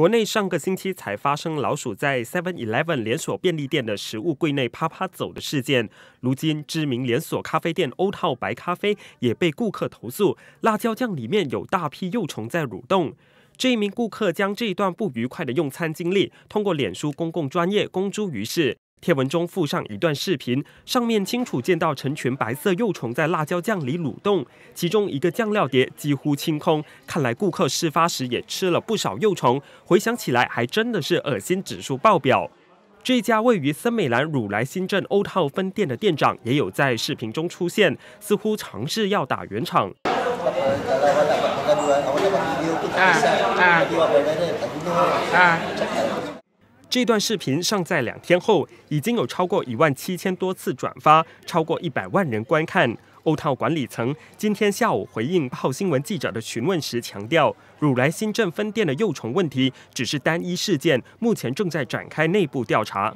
国内上个星期才发生老鼠在 Seven Eleven 连锁便利店的食物柜内啪啪走的事件，如今知名连锁咖啡店欧套白咖啡也被顾客投诉，辣椒酱里面有大批幼虫在蠕动。这一名顾客将这一段不愉快的用餐经历通过脸书公共专业公诸于世。帖文中附上一段视频，上面清楚见到成群白色幼虫在辣椒酱里蠕动，其中一个酱料碟几乎清空，看来顾客事发时也吃了不少幼虫。回想起来，还真的是恶心指数爆表。这家位于森美兰汝来新镇欧套分店的店长也有在视频中出现，似乎尝试要打圆场。这段视频上在两天后，已经有超过一万七千多次转发，超过一百万人观看。欧套管理层今天下午回应《报新闻记者》的询问时强调，汝来新镇分店的幼虫问题只是单一事件，目前正在展开内部调查。